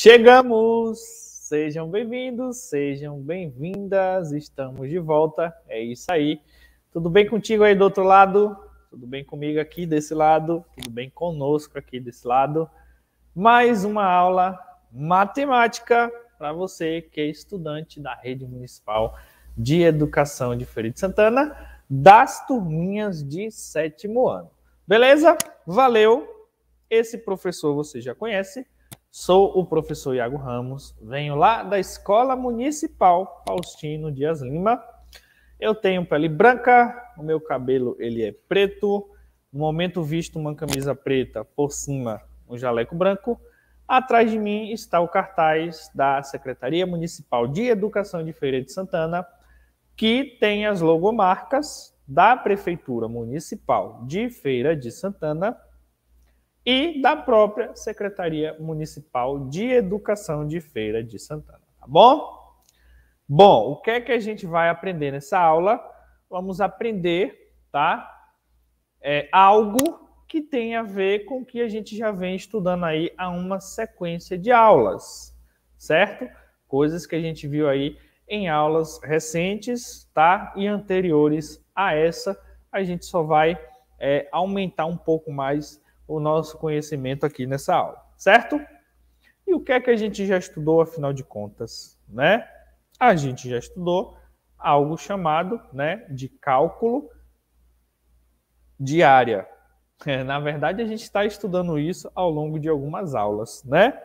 Chegamos! Sejam bem-vindos, sejam bem-vindas, estamos de volta, é isso aí. Tudo bem contigo aí do outro lado? Tudo bem comigo aqui desse lado? Tudo bem conosco aqui desse lado? Mais uma aula matemática para você que é estudante da Rede Municipal de Educação de Feira de Santana, das turminhas de sétimo ano. Beleza? Valeu! Esse professor você já conhece Sou o professor Iago Ramos, venho lá da Escola Municipal Faustino Dias Lima. Eu tenho pele branca, o meu cabelo ele é preto. No momento visto uma camisa preta, por cima um jaleco branco. Atrás de mim está o cartaz da Secretaria Municipal de Educação de Feira de Santana, que tem as logomarcas da Prefeitura Municipal de Feira de Santana e da própria Secretaria Municipal de Educação de Feira de Santana, tá bom? Bom, o que é que a gente vai aprender nessa aula? Vamos aprender, tá? É, algo que tem a ver com o que a gente já vem estudando aí a uma sequência de aulas, certo? Coisas que a gente viu aí em aulas recentes, tá? E anteriores a essa, a gente só vai é, aumentar um pouco mais o nosso conhecimento aqui nessa aula, certo? E o que é que a gente já estudou, afinal de contas, né? A gente já estudou algo chamado né, de cálculo de área. É, na verdade, a gente está estudando isso ao longo de algumas aulas, né?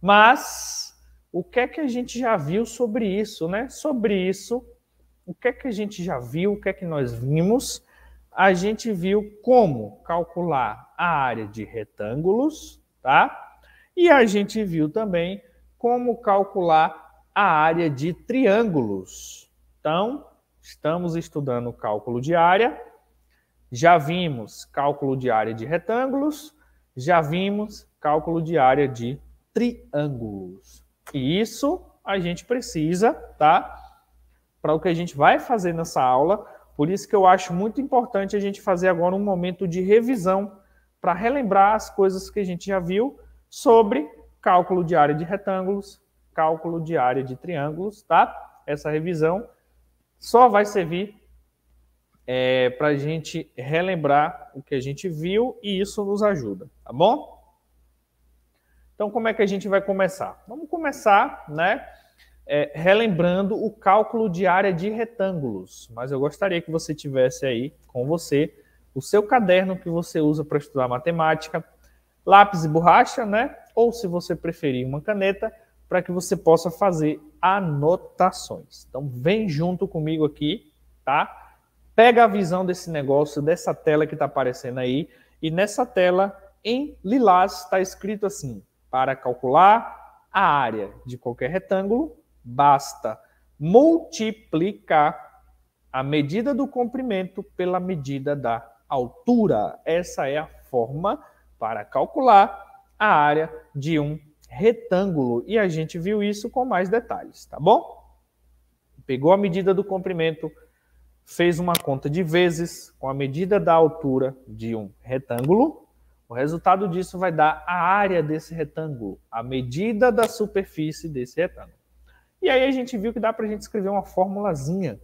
Mas o que é que a gente já viu sobre isso, né? Sobre isso, o que é que a gente já viu, o que é que nós vimos a gente viu como calcular a área de retângulos, tá? E a gente viu também como calcular a área de triângulos. Então, estamos estudando cálculo de área, já vimos cálculo de área de retângulos, já vimos cálculo de área de triângulos. E isso a gente precisa, tá? Para o que a gente vai fazer nessa aula, por isso que eu acho muito importante a gente fazer agora um momento de revisão para relembrar as coisas que a gente já viu sobre cálculo de área de retângulos, cálculo de área de triângulos, tá? Essa revisão só vai servir é, para a gente relembrar o que a gente viu e isso nos ajuda, tá bom? Então, como é que a gente vai começar? Vamos começar, né? é, relembrando o cálculo de área de retângulos. Mas eu gostaria que você tivesse aí com você o seu caderno que você usa para estudar matemática, lápis e borracha, né? Ou se você preferir, uma caneta, para que você possa fazer anotações. Então, vem junto comigo aqui, tá? Pega a visão desse negócio, dessa tela que está aparecendo aí. E nessa tela, em lilás, está escrito assim: para calcular a área de qualquer retângulo, Basta multiplicar a medida do comprimento pela medida da altura. Essa é a forma para calcular a área de um retângulo. E a gente viu isso com mais detalhes, tá bom? Pegou a medida do comprimento, fez uma conta de vezes com a medida da altura de um retângulo. O resultado disso vai dar a área desse retângulo, a medida da superfície desse retângulo. E aí a gente viu que dá para a gente escrever uma formulazinha.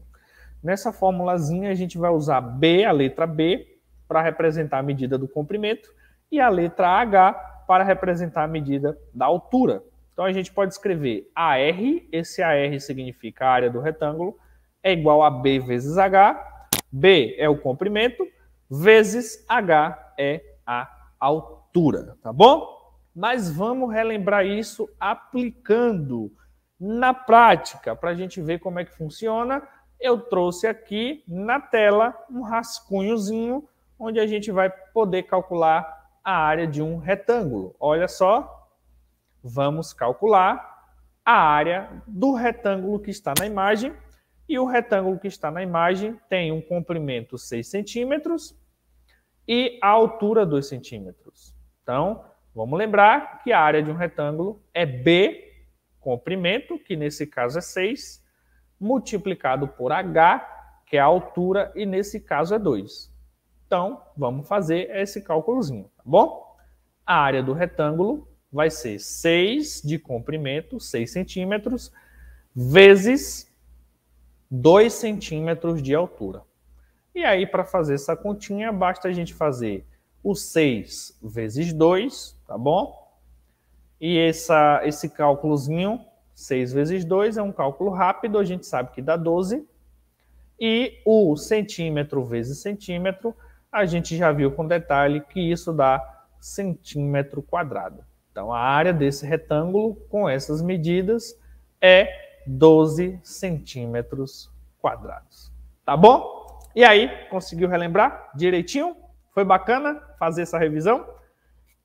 Nessa formulazinha a gente vai usar B, a letra B, para representar a medida do comprimento, e a letra H para representar a medida da altura. Então a gente pode escrever AR, esse AR significa área do retângulo, é igual a B vezes H, B é o comprimento, vezes H é a altura, tá bom? Mas vamos relembrar isso aplicando na prática. Para a gente ver como é que funciona, eu trouxe aqui na tela um rascunhozinho onde a gente vai poder calcular a área de um retângulo. Olha só, vamos calcular a área do retângulo que está na imagem. E o retângulo que está na imagem tem um comprimento 6 centímetros e a altura 2 centímetros. Então, vamos lembrar que a área de um retângulo é B comprimento, que nesse caso é 6, multiplicado por h, que é a altura, e nesse caso é 2. Então, vamos fazer esse cálculozinho, tá bom? A área do retângulo vai ser 6 de comprimento, 6 centímetros, vezes 2 centímetros de altura. E aí, para fazer essa continha, basta a gente fazer o 6 vezes 2, tá bom? E essa, esse cálculozinho, 6 vezes 2, é um cálculo rápido, a gente sabe que dá 12. E o centímetro vezes centímetro, a gente já viu com detalhe que isso dá centímetro quadrado. Então, a área desse retângulo, com essas medidas, é 12 centímetros quadrados. Tá bom? E aí, conseguiu relembrar direitinho? Foi bacana fazer essa revisão?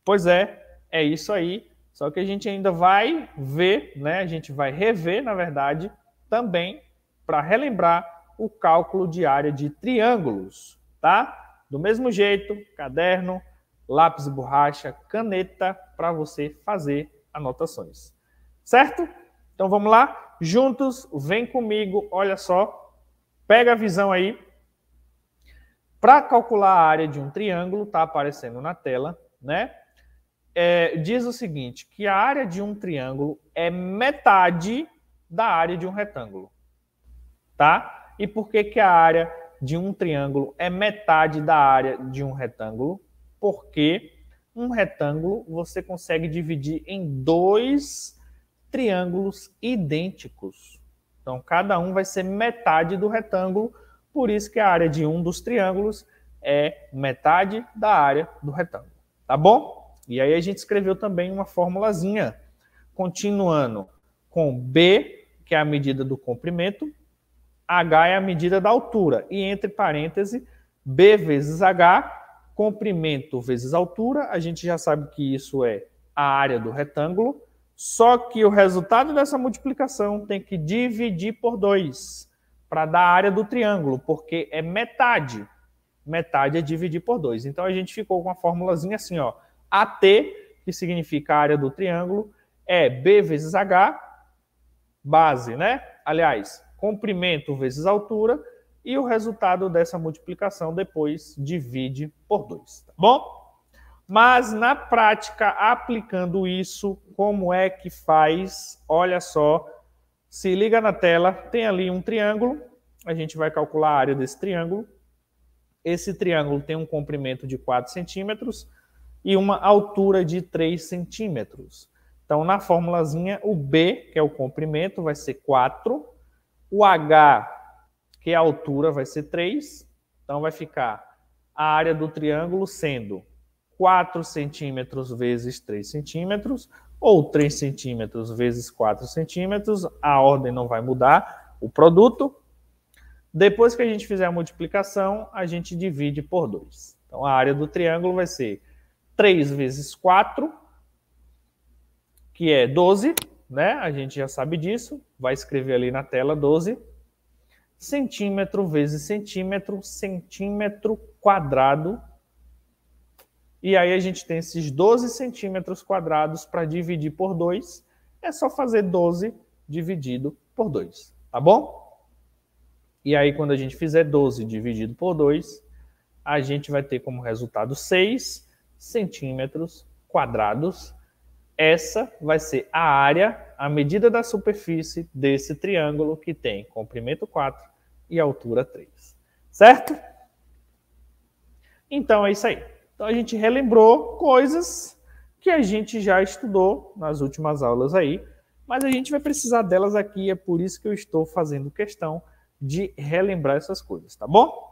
Pois é, é isso aí. Só que a gente ainda vai ver, né? A gente vai rever, na verdade, também para relembrar o cálculo de área de triângulos, tá? Do mesmo jeito, caderno, lápis e borracha, caneta para você fazer anotações. Certo? Então vamos lá, juntos, vem comigo, olha só. Pega a visão aí. Para calcular a área de um triângulo, tá aparecendo na tela, né? é, diz o seguinte: que a área de um triângulo é metade da área de um retângulo. Tá? E por que, que a área de um triângulo é metade da área de um retângulo? Porque um retângulo você consegue dividir em dois triângulos idênticos. Então, cada um vai ser metade do retângulo, por isso que a área de um dos triângulos é metade da área do retângulo. Tá bom? E aí a gente escreveu também uma formulazinha, continuando com B, que é a medida do comprimento, H é a medida da altura, e entre parênteses, B vezes H, comprimento vezes altura, a gente já sabe que isso é a área do retângulo, só que o resultado dessa multiplicação tem que dividir por 2 para dar a área do triângulo, porque é metade. Metade é dividir por 2. Então a gente ficou com a formulazinha assim, ó. AT, que significa a área do triângulo, é B vezes H, base, né? Aliás, comprimento vezes altura, e o resultado dessa multiplicação depois divide por 2, tá bom? Mas na prática, aplicando isso, como é que faz? Olha só, se liga na tela, tem ali um triângulo, a gente vai calcular a área desse triângulo. Esse triângulo tem um comprimento de 4 centímetros, e uma altura de 3 centímetros. Então, na formulazinha, o B, que é o comprimento, vai ser 4, o H, que é a altura, vai ser 3, então vai ficar a área do triângulo sendo 4 centímetros vezes 3 centímetros, ou 3 centímetros vezes 4 centímetros, a ordem não vai mudar, o produto. Depois que a gente fizer a multiplicação, a gente divide por 2. Então, a área do triângulo vai ser 3 vezes 4, que é 12, né? A gente já sabe disso. Vai escrever ali na tela 12. Centímetro vezes centímetro, centímetro quadrado. E aí a gente tem esses 12 centímetros quadrados para dividir por 2. É só fazer 12 dividido por 2, tá bom? E aí, quando a gente fizer 12 dividido por 2, a gente vai ter como resultado 6 centímetros quadrados. Essa vai ser a área, a medida da superfície desse triângulo que tem comprimento 4 e altura 3. Certo? Então é isso aí. Então a gente relembrou coisas que a gente já estudou nas últimas aulas aí, mas a gente vai precisar delas aqui, é por isso que eu estou fazendo questão de relembrar essas coisas, tá bom?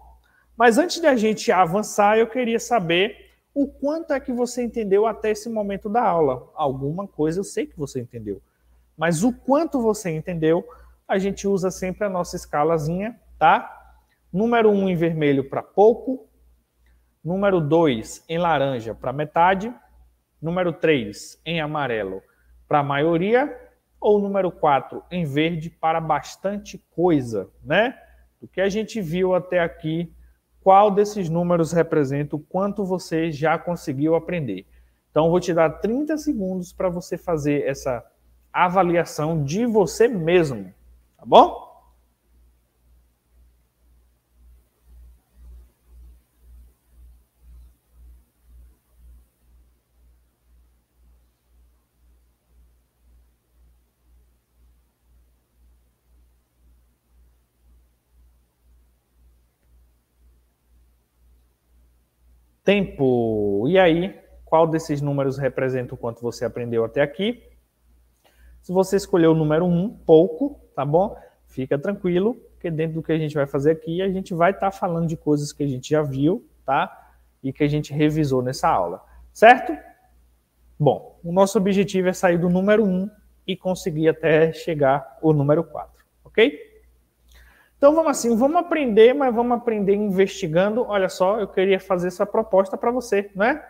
Mas antes da gente avançar, eu queria saber o quanto é que você entendeu até esse momento da aula. Alguma coisa eu sei que você entendeu. Mas o quanto você entendeu, a gente usa sempre a nossa escalazinha, tá? Número 1 um em vermelho para pouco. Número 2 em laranja para metade. Número 3 em amarelo para a maioria. Ou número 4 em verde para bastante coisa, né? O que a gente viu até aqui qual desses números representa o quanto você já conseguiu aprender. Então, vou te dar 30 segundos para você fazer essa avaliação de você mesmo, tá bom? tempo. E aí, qual desses números representa o quanto você aprendeu até aqui? Se você escolheu o número 1, um, pouco, tá bom? Fica tranquilo, porque dentro do que a gente vai fazer aqui, a gente vai estar tá falando de coisas que a gente já viu, tá? E que a gente revisou nessa aula, certo? Bom, o nosso objetivo é sair do número 1 um e conseguir até chegar o número 4, ok? Então vamos assim, vamos aprender, mas vamos aprender investigando. Olha só, eu queria fazer essa proposta para você, né?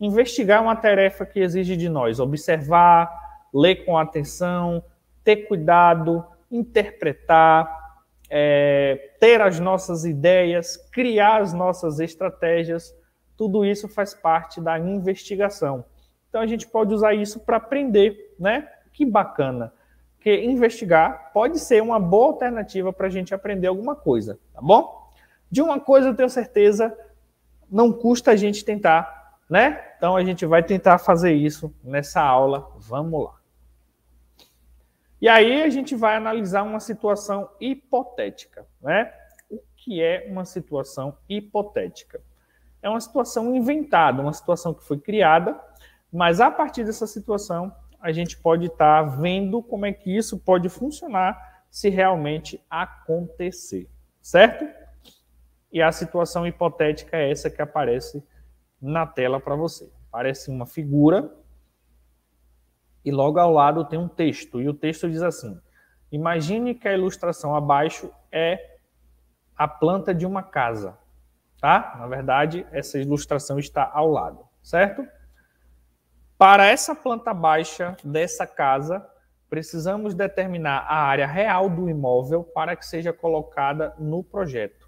Investigar uma tarefa que exige de nós, observar, ler com atenção, ter cuidado, interpretar, é, ter as nossas ideias, criar as nossas estratégias. Tudo isso faz parte da investigação. Então a gente pode usar isso para aprender, né? Que bacana investigar pode ser uma boa alternativa para a gente aprender alguma coisa, tá bom? De uma coisa eu tenho certeza, não custa a gente tentar, né? Então a gente vai tentar fazer isso nessa aula. Vamos lá. E aí a gente vai analisar uma situação hipotética, né? O que é uma situação hipotética? É uma situação inventada, uma situação que foi criada, mas a partir dessa situação a gente pode estar tá vendo como é que isso pode funcionar se realmente acontecer, certo? E a situação hipotética é essa que aparece na tela para você. Parece uma figura e logo ao lado tem um texto. E o texto diz assim: Imagine que a ilustração abaixo é a planta de uma casa, tá? Na verdade, essa ilustração está ao lado, certo? Para essa planta baixa dessa casa, precisamos determinar a área real do imóvel para que seja colocada no projeto.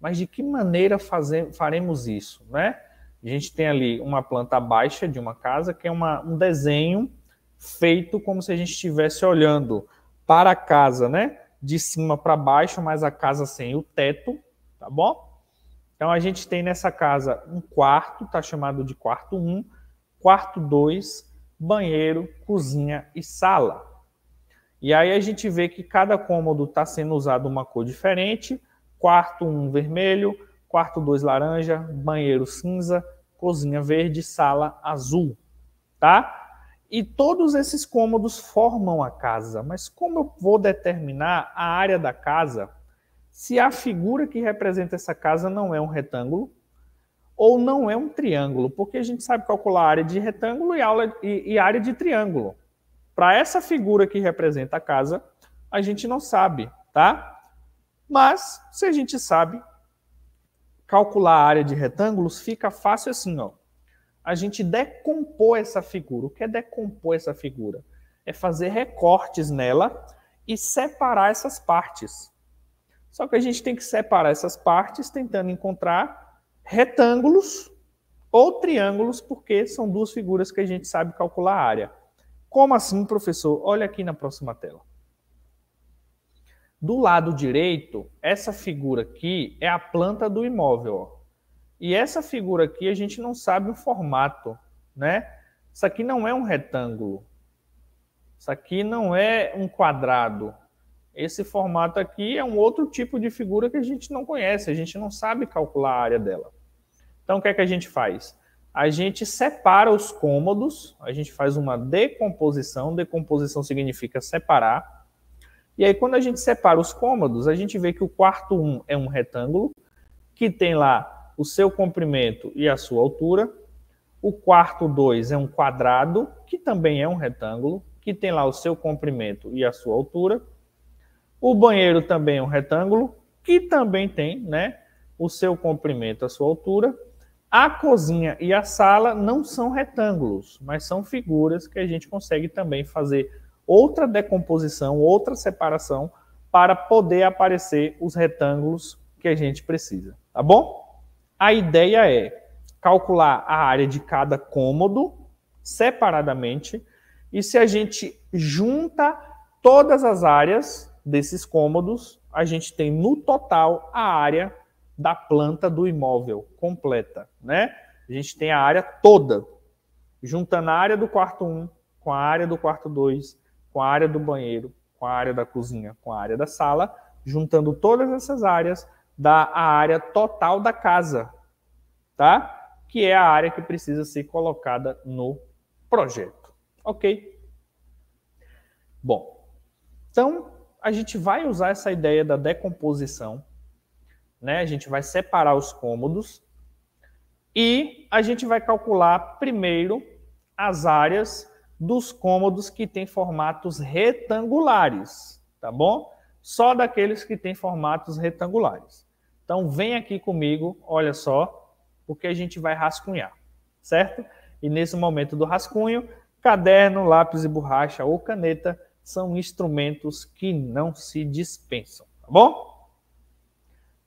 Mas de que maneira faze- faremos isso, né? A gente tem ali uma planta baixa de uma casa, que é uma, um desenho feito como se a gente estivesse olhando para a casa, né? De cima para baixo, mas a casa sem o teto, tá bom? Então a gente tem nessa casa um quarto, tá chamado de quarto 1. Um, quarto 2, banheiro, cozinha e sala. E aí a gente vê que cada cômodo está sendo usado uma cor diferente, quarto 1 um, vermelho, quarto 2 laranja, banheiro cinza, cozinha verde, sala azul, tá? E todos esses cômodos formam a casa, mas como eu vou determinar a área da casa se a figura que representa essa casa não é um retângulo? ou não é um triângulo, porque a gente sabe calcular a área de retângulo e, aula, e, e área de triângulo. Para essa figura que representa a casa, a gente não sabe, tá? Mas, se a gente sabe calcular a área de retângulos, fica fácil assim, ó. A gente decompor essa figura. O que é decompor essa figura? É fazer recortes nela e separar essas partes. Só que a gente tem que separar essas partes tentando encontrar retângulos ou triângulos, porque são duas figuras que a gente sabe calcular a área. Como assim, professor? Olha aqui na próxima tela. Do lado direito, essa figura aqui é a planta do imóvel. Ó. E essa figura aqui a gente não sabe o formato, né? Isso aqui não é um retângulo. Isso aqui não é um quadrado. Esse formato aqui é um outro tipo de figura que a gente não conhece, a gente não sabe calcular a área dela. Então, o que é que a gente faz? A gente separa os cômodos, a gente faz uma decomposição, decomposição significa separar. E aí, quando a gente separa os cômodos, a gente vê que o quarto 1 um é um retângulo, que tem lá o seu comprimento e a sua altura. O quarto 2 é um quadrado, que também é um retângulo, que tem lá o seu comprimento e a sua altura. O banheiro também é um retângulo, que também tem né, o seu comprimento, a sua altura. A cozinha e a sala não são retângulos, mas são figuras que a gente consegue também fazer outra decomposição, outra separação, para poder aparecer os retângulos que a gente precisa, tá bom? A ideia é calcular a área de cada cômodo separadamente, e se a gente junta todas as áreas, desses cômodos, a gente tem no total a área da planta do imóvel completa, né? A gente tem a área toda, juntando a área do quarto 1 um, com a área do quarto 2, com a área do banheiro, com a área da cozinha, com a área da sala, juntando todas essas áreas, dá a área total da casa, tá? Que é a área que precisa ser colocada no projeto, ok? Bom, então a gente vai usar essa ideia da decomposição, né? A gente vai separar os cômodos e a gente vai calcular primeiro as áreas dos cômodos que têm formatos retangulares, tá bom? Só daqueles que têm formatos retangulares. Então vem aqui comigo, olha só, porque a gente vai rascunhar, certo? E nesse momento do rascunho, caderno, lápis e borracha ou caneta são instrumentos que não se dispensam, tá bom?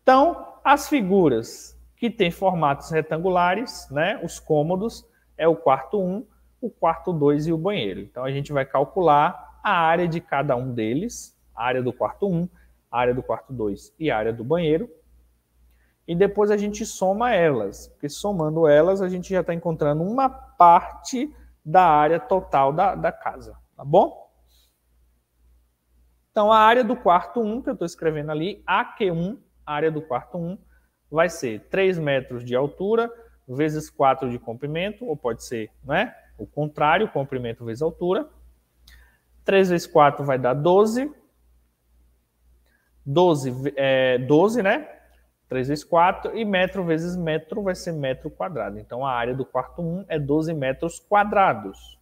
Então, as figuras que têm formatos retangulares, né, os cômodos, é o quarto 1, um, o quarto 2 e o banheiro. Então, a gente vai calcular a área de cada um deles, a área do quarto 1, um, a área do quarto 2 e a área do banheiro. E depois a gente soma elas, porque somando elas a gente já está encontrando uma parte da área total da, da casa, tá bom? Então, a área do quarto 1, que eu estou escrevendo ali, AQ1, área do quarto 1, vai ser 3 metros de altura vezes 4 de comprimento, ou pode ser né, o contrário, comprimento vezes altura. 3 vezes 4 vai dar 12. 12, é, 12 né? 3 vezes 4, e metro vezes metro vai ser metro quadrado. Então, a área do quarto 1 é 12 metros quadrados.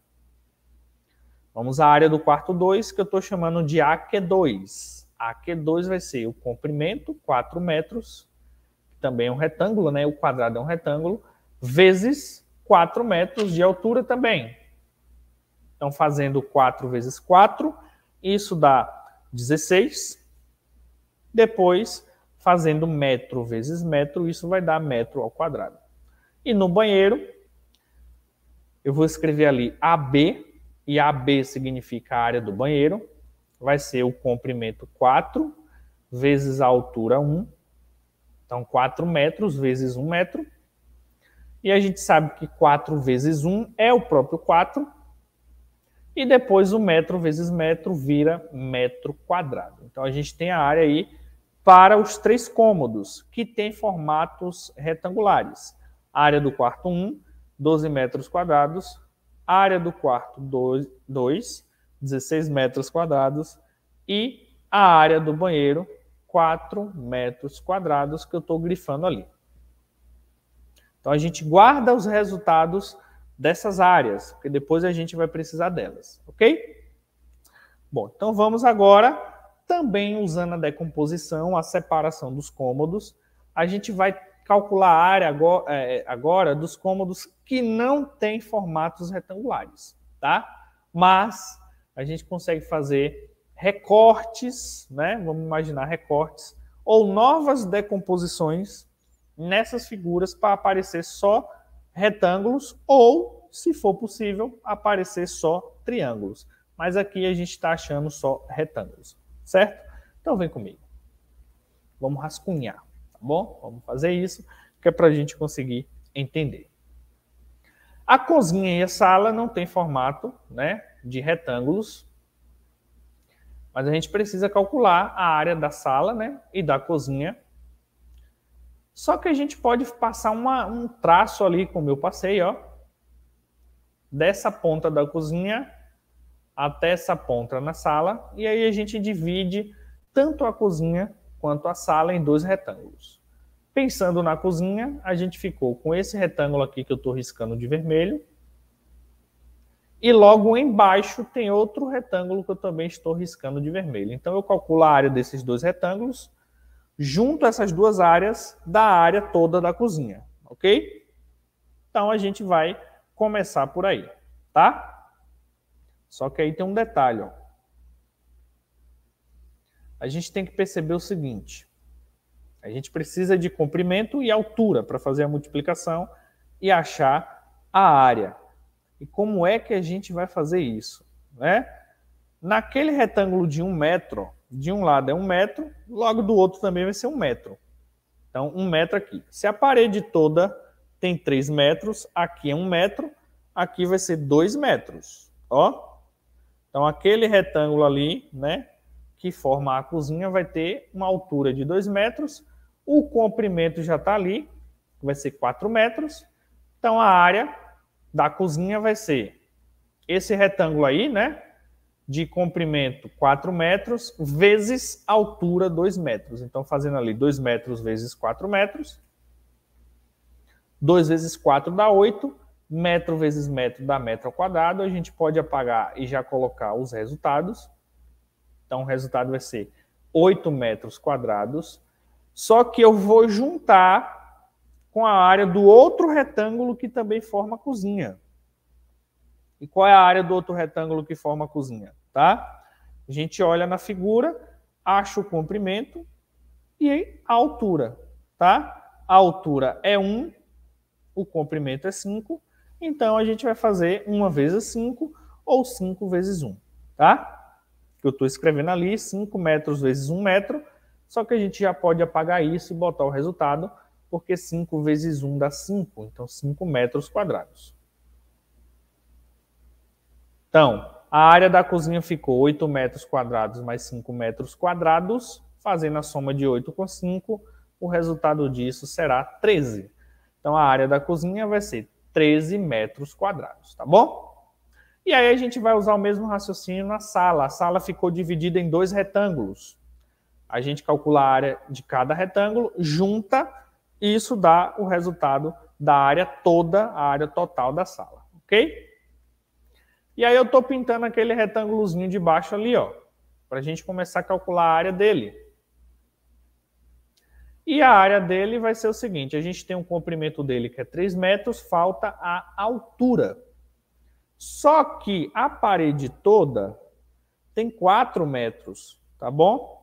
Vamos à área do quarto 2, que eu estou chamando de AQ2. AQ2 vai ser o comprimento, 4 metros, também é um retângulo, né? O quadrado é um retângulo, vezes 4 metros de altura também. Então, fazendo 4 vezes 4, isso dá 16. Depois, fazendo metro vezes metro, isso vai dar metro ao quadrado. E no banheiro, eu vou escrever ali AB e AB significa a área do banheiro, vai ser o comprimento 4 vezes a altura 1. Então, 4 metros vezes 1 metro. E a gente sabe que 4 vezes 1 é o próprio 4. E depois o metro vezes metro vira metro quadrado. Então, a gente tem a área aí para os três cômodos, que tem formatos retangulares. A área do quarto 1, 12 metros quadrados, a área do quarto, 2, 16 metros quadrados. E a área do banheiro, 4 metros quadrados, que eu estou grifando ali. Então, a gente guarda os resultados dessas áreas, porque depois a gente vai precisar delas, ok? Bom, então vamos agora, também usando a decomposição, a separação dos cômodos, a gente vai calcular a área agora, é, é, agora dos cômodos que não têm formatos retangulares, tá? Mas a gente consegue fazer recortes, né? Vamos imaginar recortes ou novas decomposições nessas figuras para aparecer só retângulos ou, se for possível, aparecer só triângulos. Mas aqui a gente está achando só retângulos, certo? Então vem comigo. Vamos rascunhar bom? Vamos fazer isso, que é para a gente conseguir entender. A cozinha e a sala não tem formato né, de retângulos, mas a gente precisa calcular a área da sala né, e da cozinha. Só que a gente pode passar uma, um traço ali, como eu passei, ó, dessa ponta da cozinha até essa ponta na sala, e aí a gente divide tanto a cozinha quanto a sala em dois retângulos. Pensando na cozinha, a gente ficou com esse retângulo aqui que eu estou riscando de vermelho. E logo embaixo tem outro retângulo que eu também estou riscando de vermelho. Então eu calculo a área desses dois retângulos, junto essas duas áreas da área toda da cozinha, ok? Então a gente vai começar por aí, tá? Só que aí tem um detalhe, ó a gente tem que perceber o seguinte: a gente precisa de comprimento e altura para fazer a multiplicação e achar a área. E como é que a gente vai fazer isso? Né? Naquele retângulo de um metro, de um lado é um metro, logo do outro também vai ser um metro. Então, um metro aqui. Se a parede toda tem 3 metros, aqui é um metro, aqui vai ser 2 metros. Ó. Então, aquele retângulo ali, né? que forma a cozinha vai ter uma altura de 2 metros, o comprimento já está ali, vai ser 4 metros, então a área da cozinha vai ser esse retângulo aí, né? De comprimento 4 metros, vezes altura 2 metros. Então, fazendo ali 2 metros vezes 4 metros. 2 vezes 4 dá 8. Metro vezes metro dá metro ao quadrado. A gente pode apagar e já colocar os resultados. Então o resultado vai ser 8 metros quadrados, só que eu vou juntar com a área do outro retângulo que também forma a cozinha. E qual é a área do outro retângulo que forma a cozinha? Tá? A gente olha na figura, acha o comprimento e a altura. Tá? A altura é 1, o comprimento é 5, então a gente vai fazer 1 vezes 5 ou 5 vezes 1. Tá? que eu estou escrevendo ali, 5 metros vezes 1 metro, só que a gente já pode apagar isso e botar o resultado, porque 5 vezes 1 dá 5, então 5 metros quadrados. Então, a área da cozinha ficou 8 metros quadrados mais 5 metros quadrados, fazendo a soma de 8 com 5, o resultado disso será 13. Então, a área da cozinha vai ser 13 metros quadrados, tá bom? E aí a gente vai usar o mesmo raciocínio na sala. A sala ficou dividida em dois retângulos. A gente calcula a área de cada retângulo, junta, e isso dá o resultado da área toda, a área total da sala, ok? E aí eu estou pintando aquele retângulozinho de baixo ali, ó, para a gente começar a calcular a área dele. E a área dele vai ser o seguinte, a gente tem um comprimento dele que é 3 metros, falta a altura. Só que a parede toda tem 4 metros, tá bom?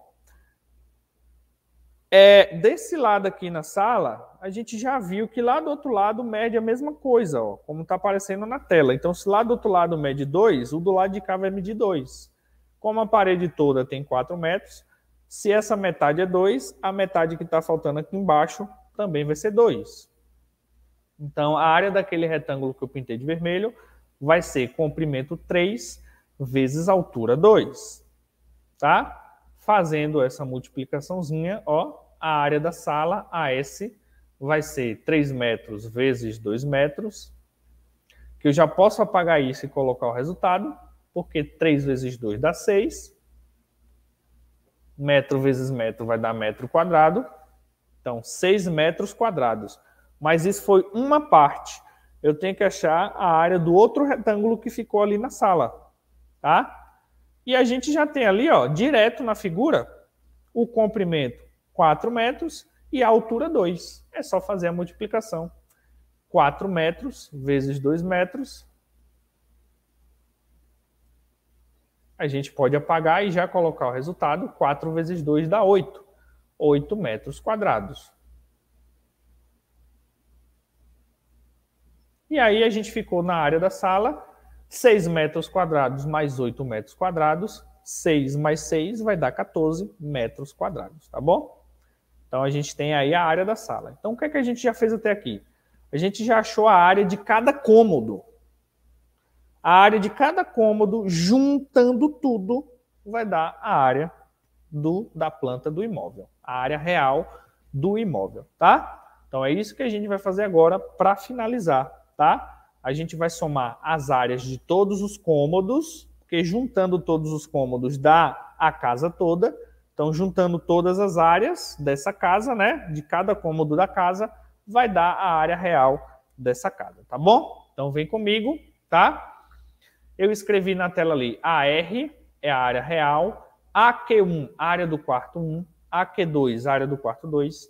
É, desse lado aqui na sala, a gente já viu que lá do outro lado mede a mesma coisa, ó, como está aparecendo na tela. Então, se lá do outro lado mede 2, o do lado de cá vai medir 2. Como a parede toda tem 4 metros, se essa metade é 2, a metade que está faltando aqui embaixo também vai ser 2. Então, a área daquele retângulo que eu pintei de vermelho vai ser comprimento 3 vezes altura 2, tá? Fazendo essa multiplicaçãozinha, ó, a área da sala, AS, vai ser 3 metros vezes 2 metros, que eu já posso apagar isso e colocar o resultado, porque 3 vezes 2 dá 6, metro vezes metro vai dar metro quadrado, então 6 metros quadrados. Mas isso foi uma parte eu tenho que achar a área do outro retângulo que ficou ali na sala, tá? E a gente já tem ali, ó, direto na figura, o comprimento 4 metros e a altura 2. É só fazer a multiplicação. 4 metros vezes 2 metros. A gente pode apagar e já colocar o resultado. 4 vezes 2 dá 8. 8 metros quadrados. E aí a gente ficou na área da sala, 6 metros quadrados mais 8 metros quadrados, 6 mais 6 vai dar 14 metros quadrados, tá bom? Então a gente tem aí a área da sala. Então o que, é que a gente já fez até aqui? A gente já achou a área de cada cômodo. A área de cada cômodo, juntando tudo, vai dar a área do, da planta do imóvel, a área real do imóvel, tá? Então é isso que a gente vai fazer agora para finalizar tá? A gente vai somar as áreas de todos os cômodos, porque juntando todos os cômodos dá a casa toda. Então, juntando todas as áreas dessa casa, né? De cada cômodo da casa, vai dar a área real dessa casa, tá bom? Então, vem comigo, tá? Eu escrevi na tela ali, AR é a área real, AQ1, área do quarto 1, AQ2, área do quarto 2,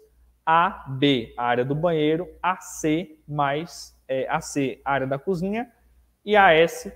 AB, a área do banheiro, AC, mais é, AC, área da cozinha, e AS,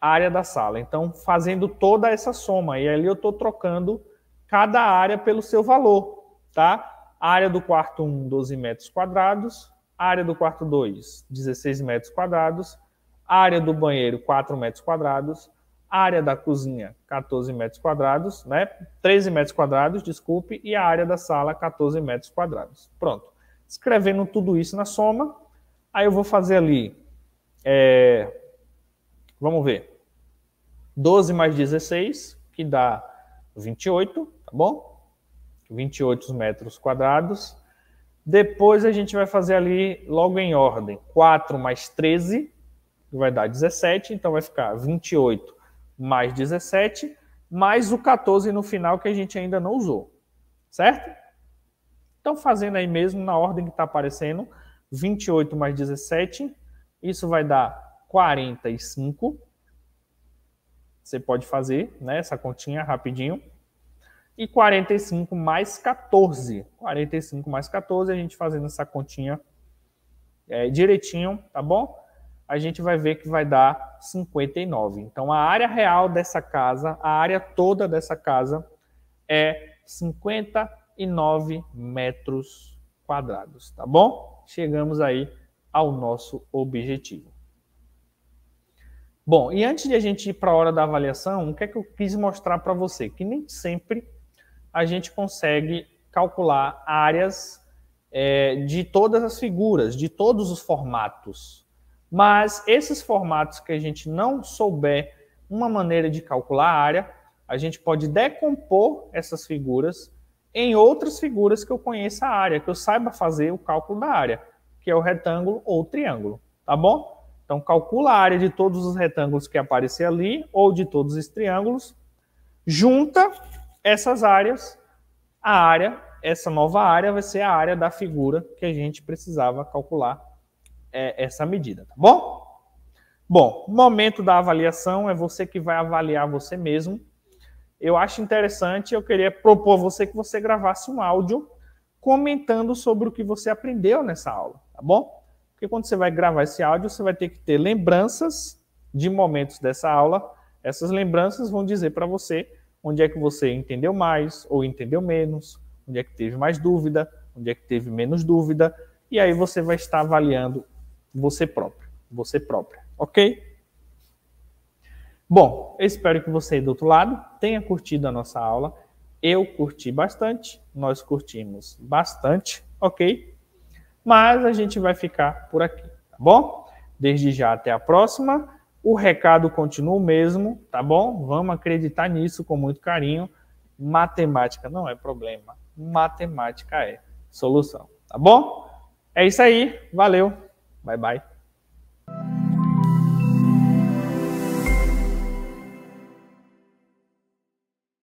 área da sala. Então, fazendo toda essa soma, e ali eu estou trocando cada área pelo seu valor, tá? A área do quarto 1, 12 metros quadrados, a área do quarto 2, 16 metros quadrados, a área do banheiro, 4 metros quadrados, área da cozinha, 14 metros quadrados, né? 13 metros quadrados, desculpe, e a área da sala, 14 metros quadrados. Pronto. Escrevendo tudo isso na soma, aí eu vou fazer ali, é, vamos ver, 12 mais 16, que dá 28, tá bom? 28 metros quadrados. Depois a gente vai fazer ali, logo em ordem, 4 mais 13, que vai dar 17, então vai ficar 28 mais 17, mais o 14 no final que a gente ainda não usou, certo? Então, fazendo aí mesmo na ordem que está aparecendo, 28 mais 17, isso vai dar 45. Você pode fazer né, essa continha rapidinho. E 45 mais 14. 45 mais 14, a gente fazendo essa continha é, direitinho, tá bom? a gente vai ver que vai dar 59. Então, a área real dessa casa, a área toda dessa casa, é 59 metros quadrados, tá bom? Chegamos aí ao nosso objetivo. Bom, e antes de a gente ir para a hora da avaliação, o que é que eu quis mostrar para você? Que nem sempre a gente consegue calcular áreas é, de todas as figuras, de todos os formatos, mas esses formatos que a gente não souber uma maneira de calcular a área, a gente pode decompor essas figuras em outras figuras que eu conheça a área, que eu saiba fazer o cálculo da área, que é o retângulo ou o triângulo, tá bom? Então, calcula a área de todos os retângulos que aparecer ali, ou de todos os triângulos, junta essas áreas, a área, essa nova área vai ser a área da figura que a gente precisava calcular é, essa medida, tá bom? Bom, momento da avaliação é você que vai avaliar você mesmo. Eu acho interessante, eu queria propor a você que você gravasse um áudio comentando sobre o que você aprendeu nessa aula, tá bom? Porque quando você vai gravar esse áudio, você vai ter que ter lembranças de momentos dessa aula. Essas lembranças vão dizer para você onde é que você entendeu mais ou entendeu menos, onde é que teve mais dúvida, onde é que teve menos dúvida, e aí você vai estar avaliando você próprio, você própria, ok? Bom, eu espero que você do outro lado tenha curtido a nossa aula. Eu curti bastante, nós curtimos bastante, ok? Mas a gente vai ficar por aqui, tá bom? Desde já até a próxima. O recado continua o mesmo, tá bom? Vamos acreditar nisso com muito carinho. Matemática não é problema, matemática é solução, tá bom? É isso aí, valeu! Bye bye.